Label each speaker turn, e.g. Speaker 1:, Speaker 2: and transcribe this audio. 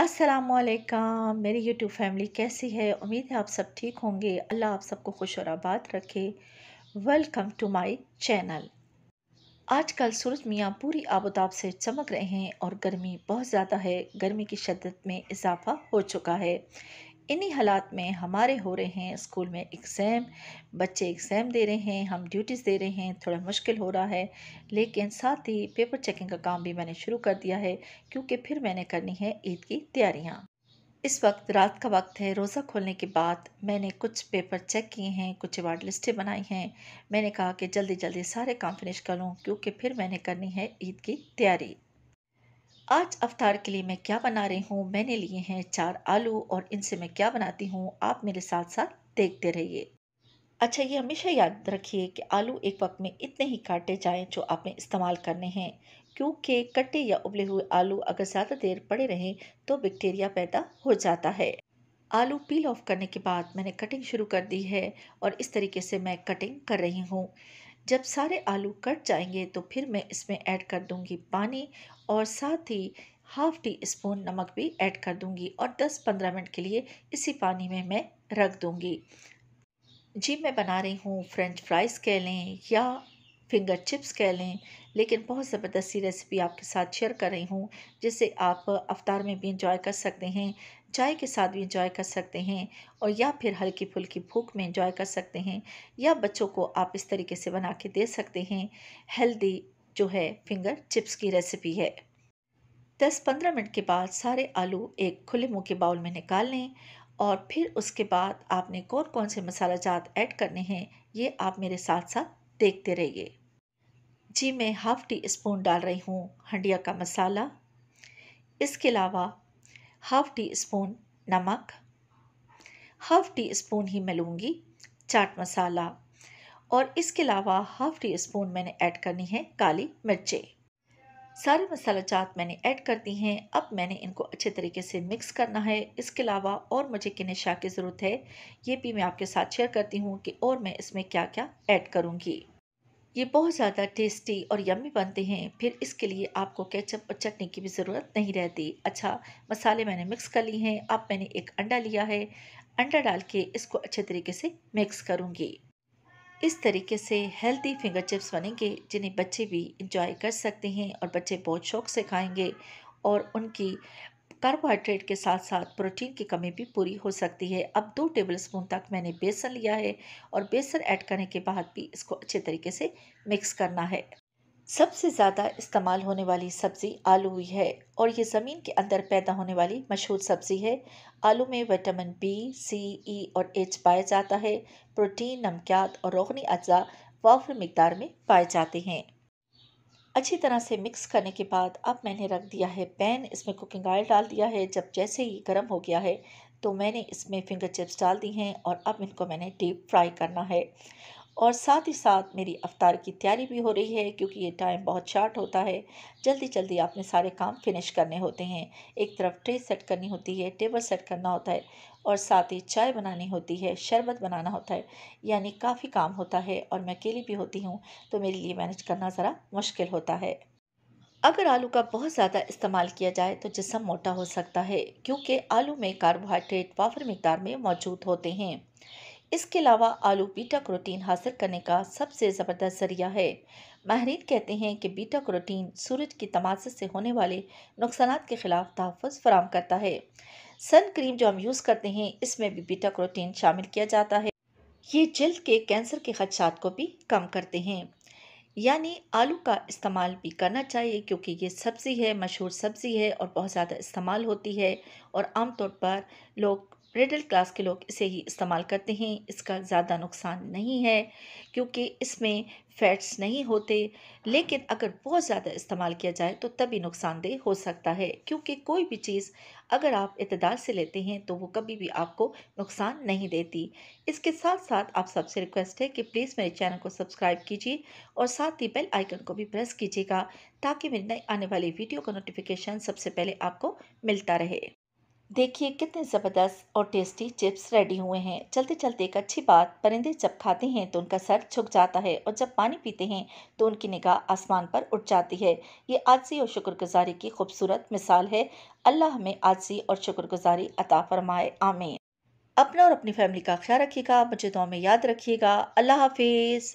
Speaker 1: असलकम मेरी YouTube family कैसी है उम्मीद है आप सब ठीक होंगे अल्लाह आप सबको खुश और आबाद रखे वेलकम टू माई चैनल आजकल सूरज मियाँ पूरी आबोताब से चमक रहे हैं और गर्मी बहुत ज़्यादा है गर्मी की शदत में इजाफा हो चुका है इन्हीं हालात में हमारे हो रहे हैं स्कूल में एग्ज़ाम बच्चे एग्ज़ाम दे रहे हैं हम ड्यूटीज़ दे रहे हैं थोड़ा मुश्किल हो रहा है लेकिन साथ ही पेपर चेकिंग का काम भी मैंने शुरू कर दिया है क्योंकि फिर मैंने करनी है ईद की तैयारियाँ इस वक्त रात का वक्त है रोज़ा खोलने के बाद मैंने कुछ पेपर चेक किए हैं कुछ अवार्ड लिस्टें बनाई हैं मैंने कहा कि जल्दी जल्दी सारे काम फिनिश कर लूँ क्योंकि फिर मैंने करनी है ईद की तैयारी आज अवतार के लिए मैं क्या बना रही हूँ मैंने लिए हैं चार आलू और इनसे मैं क्या बनाती हूँ आप मेरे साथ साथ देखते रहिए अच्छा ये हमेशा याद रखिए कि आलू एक वक्त में इतने ही काटे जाएं जो आपने इस्तेमाल करने हैं क्योंकि कटे या उबले हुए आलू अगर ज़्यादा देर पड़े रहें तो बैक्टीरिया पैदा हो जाता है आलू पील ऑफ करने के बाद मैंने कटिंग शुरू कर दी है और इस तरीके से मैं कटिंग कर रही हूँ जब सारे आलू कट जाएंगे तो फिर मैं इसमें ऐड कर दूंगी पानी और साथ ही हाफ़ टी स्पून नमक भी ऐड कर दूंगी और 10-15 मिनट के लिए इसी पानी में मैं रख दूंगी जी मैं बना रही हूँ फ्रेंच फ्राइज़ कह लें या फिंगर चिप्स कह लें लेकिन बहुत ज़बरदस्ती रेसिपी आपके साथ शेयर कर रही हूँ जिसे आप अवतार में भी इंजॉय कर सकते हैं चाय के साथ भी इंजॉय कर सकते हैं और या फिर हल्की फुल्की भूख में इंजॉय कर सकते हैं या बच्चों को आप इस तरीके से बना के दे सकते हैं हेल्दी जो है फिंगर चिप्स की रेसिपी है 10-15 मिनट के बाद सारे आलू एक खुले मुँह के बाउल में निकाल लें और फिर उसके बाद आपने कौन कौन से मसाला जात ऐड करने हैं ये आप मेरे साथ साथ देखते रहिए जी मैं हाफ़ टी स्पून डाल रही हूँ हंडिया का मसाला इसके अलावा हाफ टी स्पून नमक हाफ टी स्पून ही मैं लूँगी चाट मसाला और इसके अलावा हाफ टी स्पून मैंने ऐड करनी है काली मिर्चें सारे मसाला चाट मैंने ऐड कर दी हैं अब मैंने इनको अच्छे तरीके से मिक्स करना है इसके अलावा और मुझे किन शाह की ज़रूरत है ये भी मैं आपके साथ शेयर करती हूँ कि और मैं इसमें क्या क्या ऐड करूँगी ये बहुत ज़्यादा टेस्टी और यम्मी बनते हैं फिर इसके लिए आपको केचप और चटनी की भी ज़रूरत नहीं रहती अच्छा मसाले मैंने मिक्स कर लिए हैं अब मैंने एक अंडा लिया है अंडा डाल के इसको अच्छे तरीके से मिक्स करूँगी इस तरीके से हेल्दी फिंगर चिप्स बनेंगे जिन्हें बच्चे भी इंजॉय कर सकते हैं और बच्चे बहुत शौक से खाएंगे और उनकी कार्बोहाइड्रेट के साथ साथ प्रोटीन की कमी भी पूरी हो सकती है अब दो टेबल स्पून तक मैंने बेसन लिया है और बेसन ऐड करने के बाद भी इसको अच्छे तरीके से मिक्स करना है सबसे ज़्यादा इस्तेमाल होने वाली सब्ज़ी आलू ही है और ये ज़मीन के अंदर पैदा होने वाली मशहूर सब्ज़ी है आलू में विटामिन बी सी ई और एच पाया जाता है प्रोटीन नमकियात और रोहनी अज्जा वाफर मकदार में पाए जाते हैं अच्छी तरह से मिक्स करने के बाद अब मैंने रख दिया है पैन इसमें कुकिंग ऑयल डाल दिया है जब जैसे ही गर्म हो गया है तो मैंने इसमें फिंगर चिप्स डाल दी हैं और अब इनको मैंने डीप फ्राई करना है और साथ ही साथ मेरी अवतार की तैयारी भी हो रही है क्योंकि ये टाइम बहुत शार्ट होता है जल्दी जल्दी आपने सारे काम फिनिश करने होते हैं एक तरफ ट्रे सेट करनी होती है टेबल सेट करना होता है और साथ ही चाय बनानी होती है शरबत बनाना होता है यानी काफ़ी काम होता है और मैं अकेली भी होती हूँ तो मेरे लिए मैनेज करना ज़रा मुश्किल होता है अगर आलू का बहुत ज़्यादा इस्तेमाल किया जाए तो जिसम मोटा हो सकता है क्योंकि आलू में कार्बोहाइड्रेट वाफर मकदार में मौजूद होते हैं इसके अलावा आलू बीटा क्रोटीन हासिल करने का सबसे ज़बरदस्त जरिया है माहरीन कहते हैं कि बीटा क्रोटीन सूरज की तमाशे से होने वाले नुकसान के ख़िलाफ़ तहफ़ फराम करता है सन क्रीम जो हम यूज़ करते हैं इसमें भी बीटा क्रोटीन शामिल किया जाता है ये जल्द के कैंसर के खदशात को भी कम करते हैं यानी आलू का इस्तेमाल भी करना चाहिए क्योंकि ये सब्ज़ी है मशहूर सब्ज़ी है और बहुत ज़्यादा इस्तेमाल होती है और आमतौर पर लोग मिडिल क्लास के लोग इसे ही इस्तेमाल करते हैं इसका ज़्यादा नुकसान नहीं है क्योंकि इसमें फैट्स नहीं होते लेकिन अगर बहुत ज़्यादा इस्तेमाल किया जाए तो तभी नुकसानदेह हो सकता है क्योंकि कोई भी चीज़ अगर आप इतदार से लेते हैं तो वो कभी भी आपको नुकसान नहीं देती इसके साथ साथ आप सबसे रिक्वेस्ट है कि प्लीज़ मेरे चैनल को सब्सक्राइब कीजिए और साथ ही बेल आइकन को भी प्रेस कीजिएगा ताकि मेरी नई आने वाली वीडियो का नोटिफिकेशन सबसे पहले आपको मिलता रहे देखिए कितने ज़बरदस्त और टेस्टी चिप्स रेडी हुए हैं चलते चलते एक अच्छी बात परिंदे जब खाते हैं तो उनका सर झुक जाता है और जब पानी पीते हैं तो उनकी निगाह आसमान पर उठ जाती है ये आजसी और शुक्रगुजारी की खूबसूरत मिसाल है अल्लाह हमें आजसी और शुक्रगुजारी अता फरमाए आमीन अपना और अपनी फैमिली का ख्याल रखिएगा मुझे दुआ में याद रखिएगा अल्लाह हाफिज़